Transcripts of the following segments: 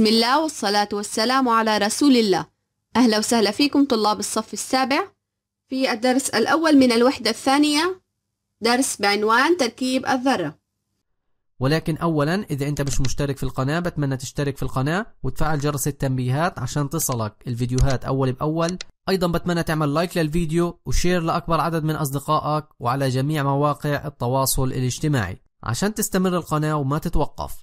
بسم الله والصلاة والسلام على رسول الله أهلا وسهلا فيكم طلاب الصف السابع في الدرس الأول من الوحدة الثانية درس بعنوان تركيب الذرة ولكن أولا إذا أنت مش مشترك في القناة بتمنى تشترك في القناة وتفعل جرس التنبيهات عشان تصلك الفيديوهات أول بأول أيضا بتمنى تعمل لايك للفيديو وشير لأكبر عدد من أصدقائك وعلى جميع مواقع التواصل الاجتماعي عشان تستمر القناة وما تتوقف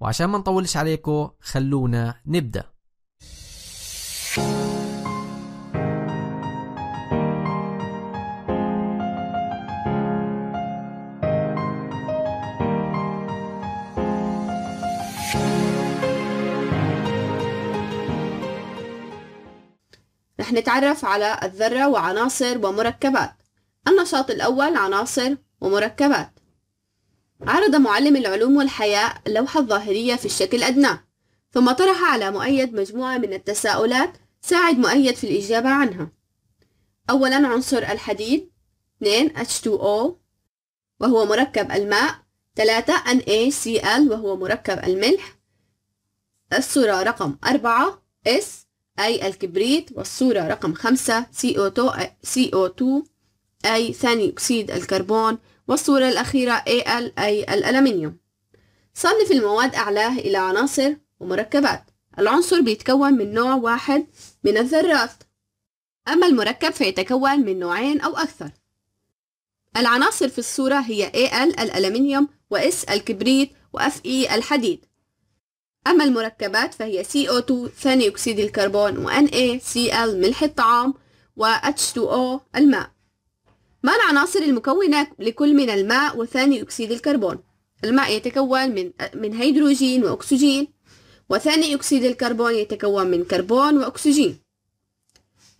وعشان ما نطولش عليكم خلونا نبدأ رح نتعرف على الذرة وعناصر ومركبات النشاط الأول عناصر ومركبات عرض معلم العلوم والحياة لوحة ظاهرية في الشكل أدنى ثم طرح على مؤيد مجموعة من التساؤلات ساعد مؤيد في الإجابة عنها أولا عنصر الحديد 2 H2O وهو مركب الماء 3 NaCl وهو مركب الملح الصورة رقم 4 S أي الكبريت والصورة رقم 5 CO2 أي ثاني أكسيد الكربون والصورة الأخيرة Al أي الألمنيوم صنف المواد أعلاه إلى عناصر ومركبات العنصر بيتكون من نوع واحد من الذرات أما المركب فيتكون من نوعين أو أكثر العناصر في الصورة هي Al الألمنيوم و S الكبريت و Fe الحديد أما المركبات فهي CO2 ثاني أكسيد الكربون و NaCl ملح الطعام و H2O الماء ما العناصر المكونة لكل من الماء وثاني أكسيد الكربون الماء يتكون من من هيدروجين وأكسجين وثاني أكسيد الكربون يتكون من كربون وأكسجين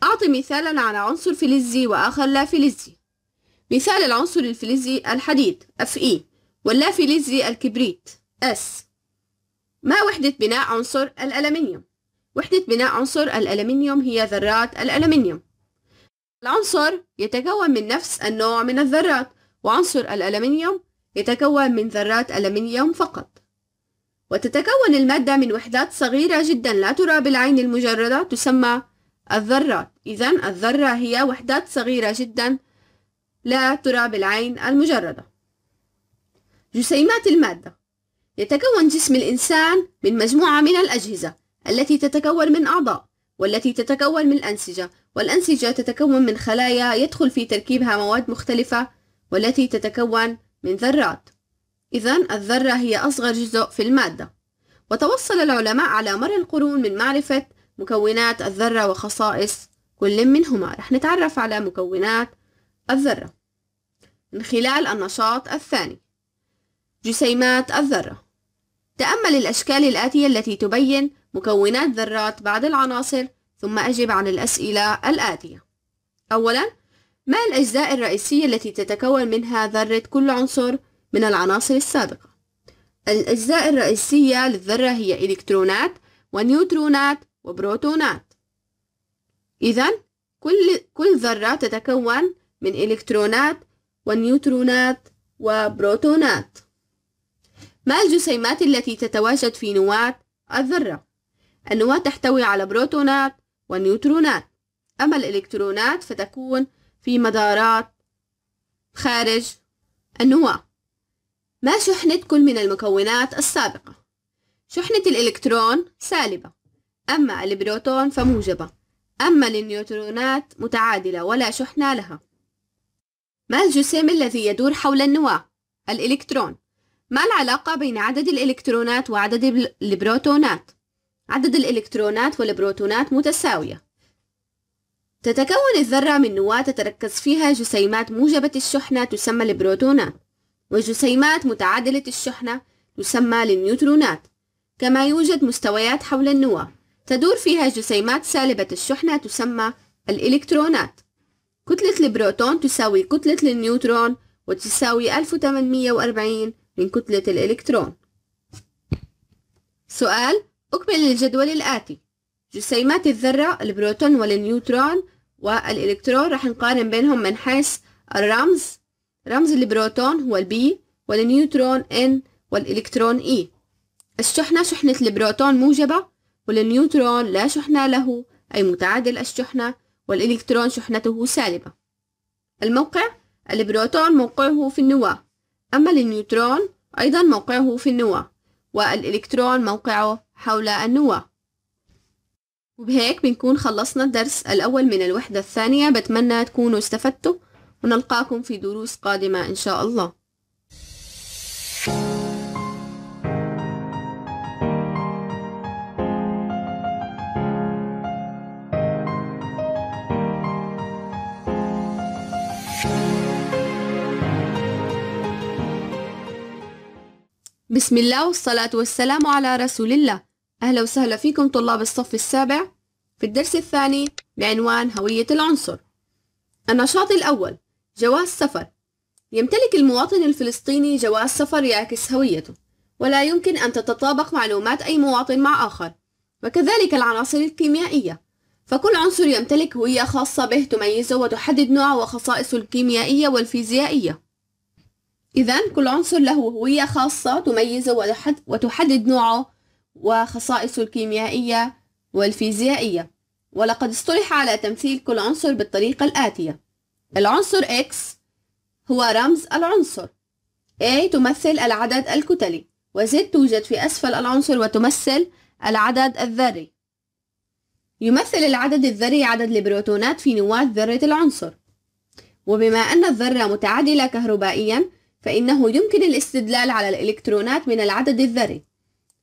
أعطي مثالا على عنصر فلزي وآخر لا فلزي مثال العنصر الفلزي الحديد Fe واللا فلزي الكبريت S ما وحدة بناء عنصر الألمنيوم؟ وحدة بناء عنصر الألمنيوم هي ذرات الألمنيوم العنصر يتكون من نفس النوع من الذرات وعنصر الألمنيوم يتكون من ذرات ألمنيوم فقط وتتكون المادة من وحدات صغيرة جدا لا ترى بالعين المجردة تسمى الذرات إذا الذرة هي وحدات صغيرة جدا لا ترى بالعين المجردة جسيمات المادة يتكون جسم الإنسان من مجموعة من الأجهزة التي تتكون من أعضاء والتي تتكون من الأنسجة والأنسجة تتكون من خلايا يدخل في تركيبها مواد مختلفة والتي تتكون من ذرات إذا الذرة هي أصغر جزء في المادة وتوصل العلماء على مر القرون من معرفة مكونات الذرة وخصائص كل منهما رح نتعرف على مكونات الذرة من خلال النشاط الثاني جسيمات الذرة تأمل الأشكال الآتية التي تبين مكونات ذرات بعض العناصر ثم أجب عن الأسئلة الآتية أولا ما الأجزاء الرئيسية التي تتكون منها ذرة كل عنصر من العناصر السابقة؟ الأجزاء الرئيسية للذرة هي إلكترونات ونيوترونات وبروتونات إذا كل, كل ذرة تتكون من إلكترونات ونيوترونات وبروتونات ما الجسيمات التي تتواجد في نواة الذرة؟ النواة تحتوي على بروتونات ونيوترونات أما الإلكترونات فتكون في مدارات خارج النواة ما شحنة كل من المكونات السابقة؟ شحنة الإلكترون سالبة أما البروتون فموجبة أما النيوترونات متعادلة ولا شحنة لها ما الجسم الذي يدور حول النواة؟ الإلكترون ما العلاقة بين عدد الإلكترونات وعدد البروتونات؟ عدد الإلكترونات والبروتونات متساوية تتكون الذرة من نواة تتركز فيها جسيمات موجبة الشحنة تسمى البروتونات وجسيمات متعادلة الشحنة تسمى النيوترونات كما يوجد مستويات حول النواة تدور فيها جسيمات سالبة الشحنة تسمى الإلكترونات كتلة البروتون تساوي كتلة النيوترون وتساوي 1840 من كتلة الإلكترون سؤال أكمل الجدول الآتي جسيمات الذرة البروتون والنيوترون والإلكترون راح نقارن بينهم من حيث الرمز رمز البروتون هو البي والنيوترون N والإلكترون E الشحنة شحنة البروتون موجبة والنيوترون لا شحنة له أي متعادل الشحنة والإلكترون شحنته سالبة الموقع البروتون موقعه في النواة أما النيوترون أيضا موقعه في النواة والإلكترون موقعه حول النواة وبهيك بنكون خلصنا الدرس الأول من الوحدة الثانية بتمنى تكونوا استفدتوا ونلقاكم في دروس قادمة إن شاء الله بسم الله والصلاة والسلام على رسول الله أهلا وسهلا فيكم طلاب الصف السابع في الدرس الثاني بعنوان هوية العنصر النشاط الأول جواز سفر يمتلك المواطن الفلسطيني جواز سفر يعكس هويته ولا يمكن أن تتطابق معلومات أي مواطن مع آخر وكذلك العناصر الكيميائية فكل عنصر يمتلك هوية خاصة به تميزه وتحدد نوعه وخصائصه الكيميائية والفيزيائية إذا كل عنصر له هوية خاصة تميزه وتحدد نوعه وخصائصه الكيميائية والفيزيائية ولقد اصطلح على تمثيل كل عنصر بالطريقة الآتية العنصر X هو رمز العنصر A تمثل العدد الكتلي وZ توجد في أسفل العنصر وتمثل العدد الذري يمثل العدد الذري عدد البروتونات في نواة ذرة العنصر وبما أن الذرة متعادلة كهربائيا فإنه يمكن الاستدلال على الإلكترونات من العدد الذري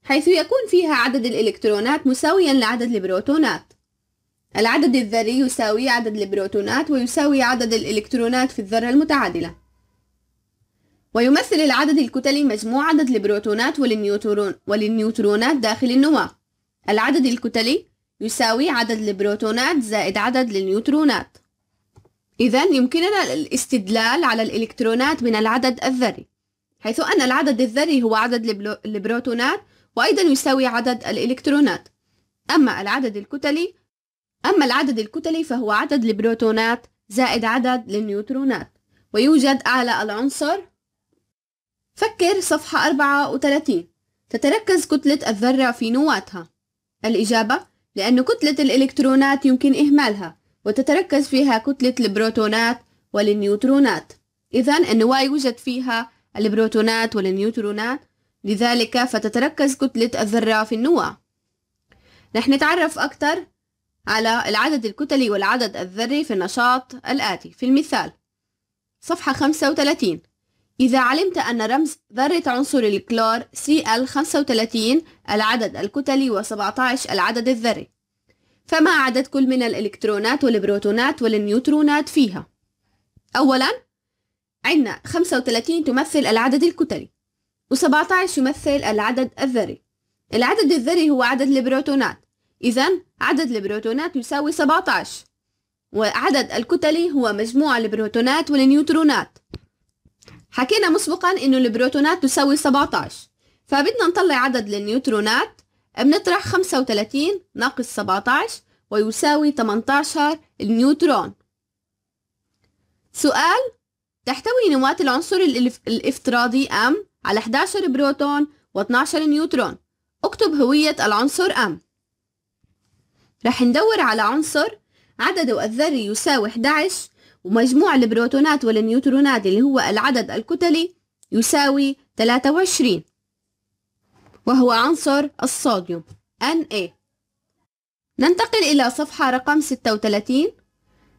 حيث يكون فيها عدد الإلكترونات مساويا لعدد البروتونات العدد الذري يساوي عدد البروتونات ويساوي عدد الإلكترونات في الذرة المتعادلة ويمثل العدد الكتلي مجموع عدد البروتونات والنيوترون والنيوترونات داخل النواة العدد الكتلي يساوي عدد البروتونات زائد عدد النيوترونات إذا يمكننا الاستدلال على الإلكترونات من العدد الذري حيث أن العدد الذري هو عدد البروتونات وأيضا يساوي عدد الإلكترونات أما العدد الكتلي أما العدد الكتلي فهو عدد البروتونات زائد عدد النيوترونات ويوجد أعلى العنصر فكر صفحة 34 تتركز كتلة الذرة في نواتها الإجابة لأن كتلة الإلكترونات يمكن إهمالها وتتركز فيها كتلة البروتونات والنيوترونات إذا النواة يوجد فيها البروتونات والنيوترونات لذلك فتتركز كتلة الذرة في النواة رح نتعرف أكثر على العدد الكتلي والعدد الذري في النشاط الآتي في المثال صفحة 35 إذا علمت أن رمز ذرة عنصر الكلور Cl 35 العدد الكتلي و17 العدد الذري فما عدد كل من الإلكترونات والبروتونات والنيوترونات فيها؟ أولا عندنا 35 تمثل العدد الكتلي و17 يمثل العدد الذري العدد الذري هو عدد البروتونات إذا عدد البروتونات يساوي 17 وعدد الكتلي هو مجموع البروتونات والنيوترونات حكينا مسبقا انه البروتونات تساوي 17 فبدنا نطلع عدد النيوترونات بنطرح 35 ناقص 17 ويساوي 18 نيوترون سؤال تحتوي نواة العنصر الافتراضي أم على 11 بروتون و12 نيوترون اكتب هوية العنصر M رح ندور على عنصر عدده الذري يساوي 11 ومجموع البروتونات والنيوترونات اللي هو العدد الكتلي يساوي 23 وهو عنصر الصوديوم Na ننتقل إلى صفحة رقم 36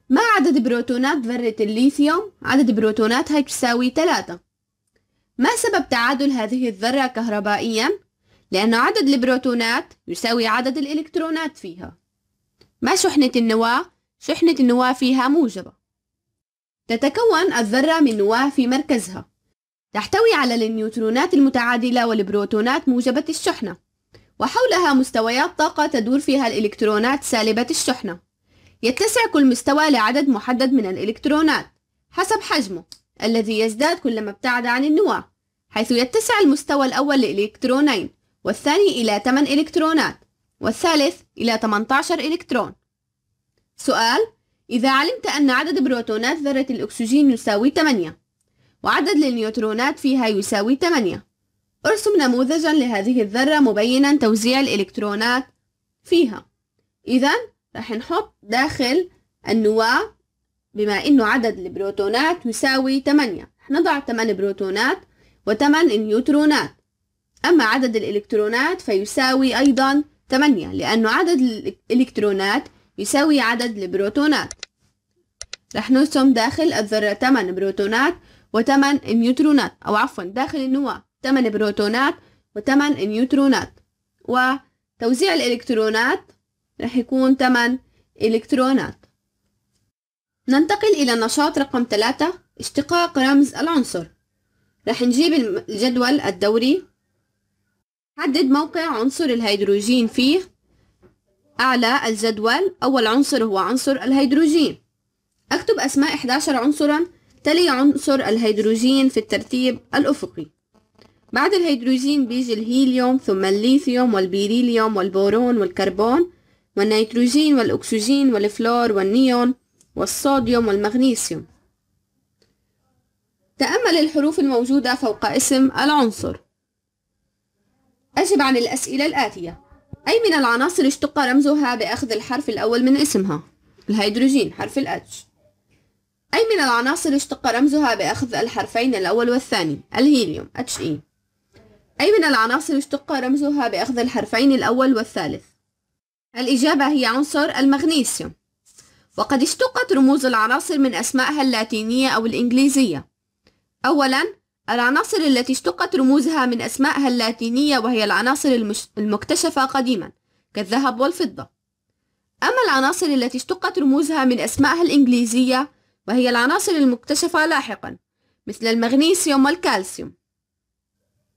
ما عدد بروتونات ذرة الليثيوم؟ عدد بروتوناتها تساوي 3 ما سبب تعادل هذه الذرة كهربائيا؟ لأن عدد البروتونات يساوي عدد الإلكترونات فيها ما شحنة النواة؟ شحنة النواة فيها موجبة تتكون الذرة من نواة في مركزها تحتوي على النيوترونات المتعادلة والبروتونات موجبة الشحنة وحولها مستويات طاقة تدور فيها الإلكترونات سالبة الشحنة يتسع كل مستوى لعدد محدد من الإلكترونات حسب حجمه الذي يزداد كلما ابتعد عن النواة حيث يتسع المستوى الأول لإلكترونين والثاني إلى 8 إلكترونات والثالث إلى 18 إلكترون سؤال إذا علمت أن عدد بروتونات ذرة الأكسجين يساوي 8 وعدد النيوترونات فيها يساوي 8 ارسم نموذجا لهذه الذرة مبينا توزيع الإلكترونات فيها إذا راح نحط داخل النواة بما أنه عدد البروتونات يساوي 8 نضع 8 بروتونات و8 نيوترونات أما عدد الإلكترونات فيساوي أيضا 8 لأنه عدد الإلكترونات يساوي عدد البروتونات رح نرسم داخل الذرة 8 بروتونات و8 نيوترونات أو عفوا داخل النواة 8 بروتونات و8 نيوترونات وتوزيع الإلكترونات رح يكون 8 إلكترونات ننتقل إلى نشاط رقم ثلاثة اشتقاق رمز العنصر رح نجيب الجدول الدوري حدد موقع عنصر الهيدروجين فيه أعلى الجدول أول عنصر هو عنصر الهيدروجين أكتب أسماء 11 عنصرا تلي عنصر الهيدروجين في الترتيب الأفقي بعد الهيدروجين بيجي الهيليوم ثم الليثيوم والبيريليوم والبورون والكربون والنيتروجين والأكسجين والفلور والنيون والصوديوم والمغنيسيوم تأمل الحروف الموجودة فوق اسم العنصر أجب عن الأسئلة الآتية أي من العناصر اشتق رمزها بأخذ الحرف الأول من اسمها الهيدروجين حرف ال H أي من العناصر اشتق رمزها بأخذ الحرفين الأول والثاني الهيليوم HE أي من العناصر اشتق رمزها بأخذ الحرفين الأول والثالث الإجابة هي عنصر المغنيسيوم وقد اشتقت رموز العناصر من أسمائها اللاتينية أو الإنجليزية أولا العناصر التي اشتقت رموزها من أسمائها اللاتينية وهي العناصر المش... المكتشفة قديما كالذهب والفضة أما العناصر التي اشتقت رموزها من أسمائها الإنجليزية وهي العناصر المكتشفة لاحقا مثل المغنيسيوم والكالسيوم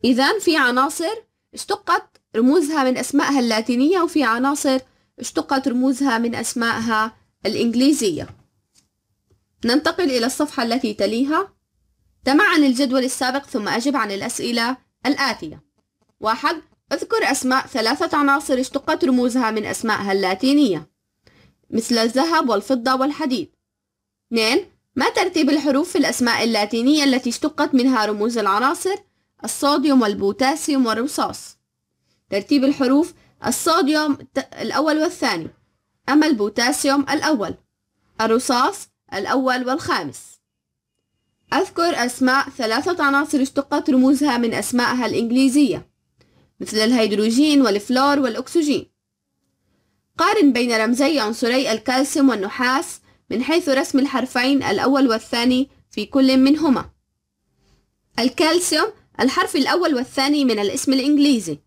إذا في عناصر اشتقت رموزها من أسمائها اللاتينية وفي عناصر اشتقت رموزها من أسمائها الإنجليزية ننتقل إلى الصفحة التي تليها تم عن الجدول السابق ثم أجب عن الأسئلة الآتية واحد اذكر أسماء ثلاثة عناصر اشتقت رموزها من أسمائها اللاتينية مثل الذهب والفضة والحديد 2. ما ترتيب الحروف في الأسماء اللاتينية التي اشتقت منها رموز العناصر الصوديوم والبوتاسيوم والرصاص ترتيب الحروف الصوديوم الأول والثاني أما البوتاسيوم الأول الرصاص الأول والخامس أذكر أسماء ثلاثة عناصر اشتقت رموزها من أسمائها الإنجليزية مثل الهيدروجين والفلور والأكسجين قارن بين رمزي عنصري الكالسيوم والنحاس من حيث رسم الحرفين الأول والثاني في كل منهما الكالسيوم الحرف الأول والثاني من الاسم الإنجليزي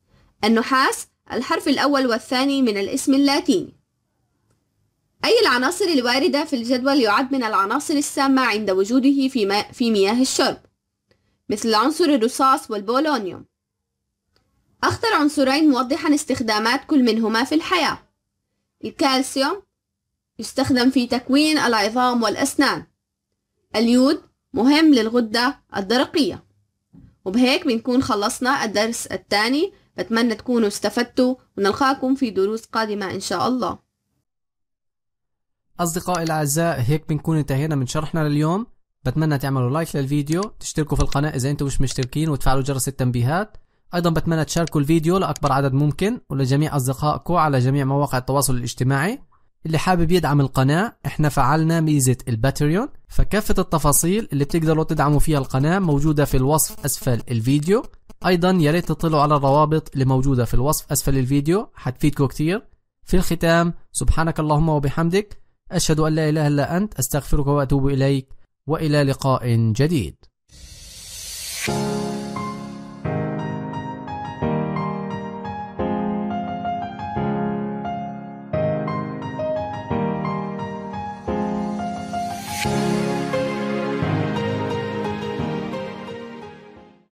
النحاس الحرف الأول والثاني من الاسم اللاتيني أي العناصر الواردة في الجدول يعد من العناصر السامة عند وجوده في, ما في مياه الشرب مثل عنصر الرصاص والبولونيوم أخطر عنصرين موضحا استخدامات كل منهما في الحياة الكالسيوم يستخدم في تكوين العظام والأسنان اليود مهم للغدة الدرقية وبهيك بنكون خلصنا الدرس الثاني بتمنى تكونوا استفدتوا ونلقاكم في دروس قادمة إن شاء الله أصدقائي الأعزاء هيك بنكون انتهينا من شرحنا لليوم بتمنى تعملوا لايك للفيديو تشتركوا في القناة إذا أنتم مش مشتركين وتفعلوا جرس التنبيهات أيضا بتمنى تشاركوا الفيديو لأكبر عدد ممكن ولجميع أصدقائكم على جميع مواقع التواصل الاجتماعي اللي حابب يدعم القناة احنا فعلنا ميزة الباتريون فكافة التفاصيل اللي بتقدروا تدعموا فيها القناة موجودة في الوصف أسفل الفيديو أيضا يا ريت تطلعوا على الروابط اللي موجودة في الوصف أسفل الفيديو حتفيدكم كتير في الختام سبحانك اللهم وبحمدك أشهد أن لا إله إلا أنت أستغفرك وأتوب إليك وإلى لقاء جديد.